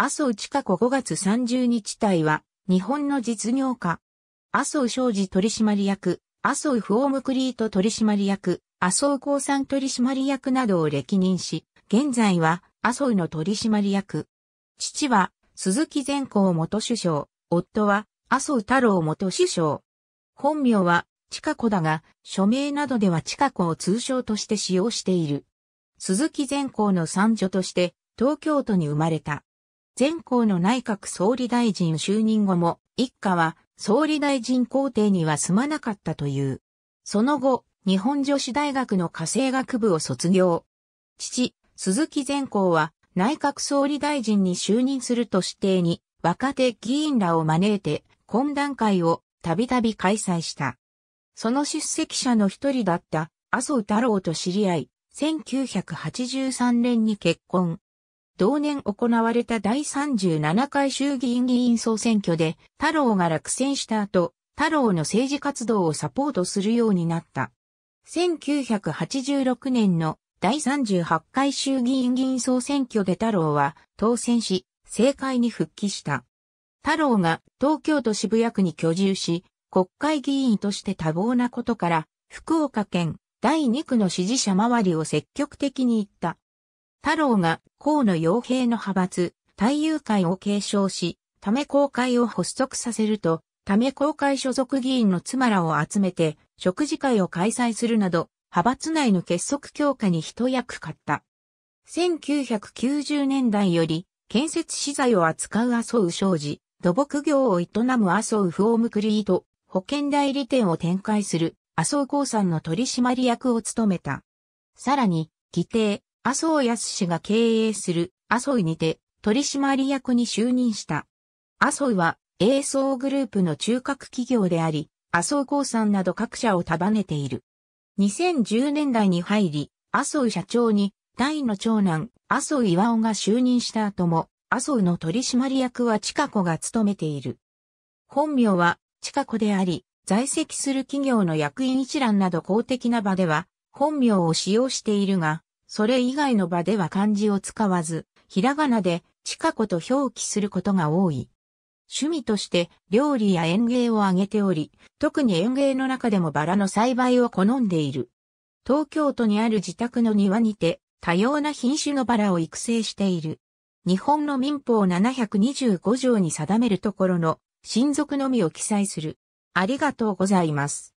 麻生地下子5月30日隊は、日本の実業家。麻生商事取締役、麻生フォームクリート取締役、麻生鉱産取締役などを歴任し、現在は麻生の取締役。父は鈴木善光元首相、夫は麻生太郎元首相。本名は地下子だが、署名などでは地下子を通称として使用している。鈴木善光の三女として東京都に生まれた。前校の内閣総理大臣就任後も、一家は総理大臣公邸には住まなかったという。その後、日本女子大学の家政学部を卒業。父、鈴木善光は内閣総理大臣に就任すると指定に若手議員らを招いて懇談会をたびたび開催した。その出席者の一人だった麻生太郎と知り合い、1983年に結婚。同年行われた第37回衆議院議員総選挙で、太郎が落選した後、太郎の政治活動をサポートするようになった。1986年の第38回衆議院議員総選挙で太郎は当選し、政界に復帰した。太郎が東京都渋谷区に居住し、国会議員として多忙なことから、福岡県第2区の支持者周りを積極的に行った。太郎が河野洋平の派閥、太友会を継承し、ため公会を発足させると、ため公会所属議員の妻らを集めて、食事会を開催するなど、派閥内の結束強化に一役買った。1990年代より、建設資材を扱う麻生商事、土木業を営む麻生フォームクリート、保険代理店を展開する麻生興産の取締役を務めた。さらに、議定、麻生康氏が経営する麻生にて取締役に就任した。麻生は栄総グループの中核企業であり、麻生興産など各社を束ねている。2010年代に入り、麻生社長に大の長男麻生岩尾が就任した後も、麻生の取締役は近子が務めている。本名は近子であり、在籍する企業の役員一覧など公的な場では、本名を使用しているが、それ以外の場では漢字を使わず、ひらがなで、近子と表記することが多い。趣味として料理や園芸を挙げており、特に園芸の中でもバラの栽培を好んでいる。東京都にある自宅の庭にて、多様な品種のバラを育成している。日本の民法725条に定めるところの、親族のみを記載する。ありがとうございます。